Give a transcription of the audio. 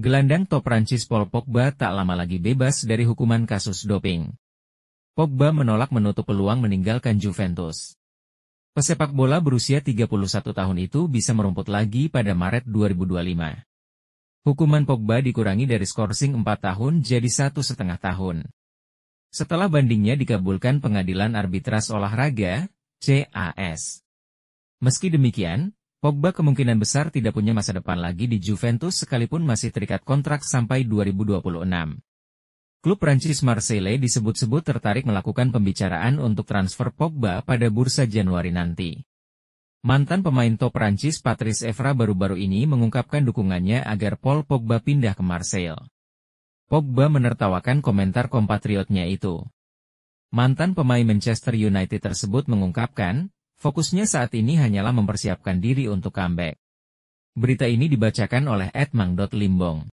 Gelandang top Prancis Paul Pogba tak lama lagi bebas dari hukuman kasus doping. Pogba menolak menutup peluang meninggalkan Juventus. Pesepak bola berusia 31 tahun itu bisa merumput lagi pada Maret 2025. Hukuman Pogba dikurangi dari skorsing 4 tahun jadi satu setengah tahun. Setelah bandingnya dikabulkan Pengadilan Arbitras Olahraga, CAS. Meski demikian, Pogba kemungkinan besar tidak punya masa depan lagi di Juventus sekalipun masih terikat kontrak sampai 2026. Klub Prancis Marseille disebut-sebut tertarik melakukan pembicaraan untuk transfer Pogba pada bursa Januari nanti. Mantan pemain top Prancis Patrice Evra baru-baru ini mengungkapkan dukungannya agar Paul Pogba pindah ke Marseille. Pogba menertawakan komentar kompatriotnya itu. Mantan pemain Manchester United tersebut mengungkapkan, Fokusnya saat ini hanyalah mempersiapkan diri untuk comeback. Berita ini dibacakan oleh Edmang.limbong.